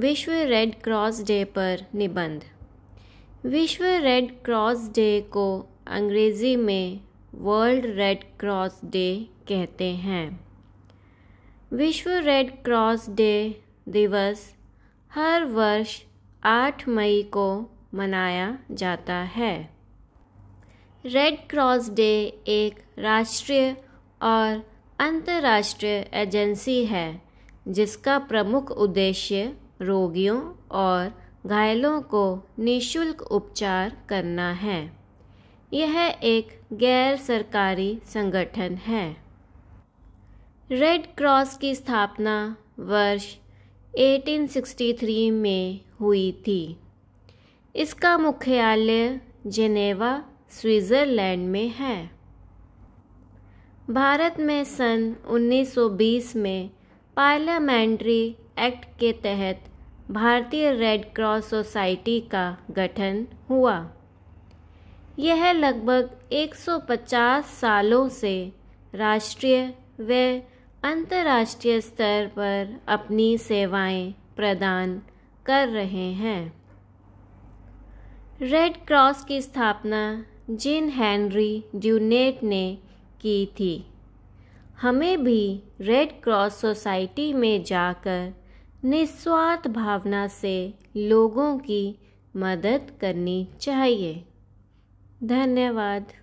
विश्व red cross day पर निबंध विश्व रेड क्रॉस डे को अंग्रेज़ी में वर्ल्ड रेड क्रॉस डे कहते हैं विश्व रेड क्रॉस डे दिवस हर वर्ष 8 मई को मनाया जाता है रेड क्रॉस डे एक राष्ट्रीय और अंतर्राष्ट्रीय एजेंसी है जिसका प्रमुख उद्देश्य रोगियों और घायलों को निशुल्क उपचार करना है यह एक गैर सरकारी संगठन है रेड क्रॉस की स्थापना वर्ष 1863 में हुई थी इसका मुख्यालय जेनेवा स्विट्ज़रलैंड में है भारत में सन 1920 में पार्लियामेंट्री एक्ट के तहत भारतीय रेड क्रॉस सोसाइटी का गठन हुआ यह लगभग 150 सालों से राष्ट्रीय व अंतर्राष्ट्रीय स्तर पर अपनी सेवाएं प्रदान कर रहे हैं रेड क्रॉस की स्थापना जिन हेनरी ड्यूनेट ने की थी हमें भी रेड क्रॉस सोसाइटी में जाकर निस्वार्थ भावना से लोगों की मदद करनी चाहिए धन्यवाद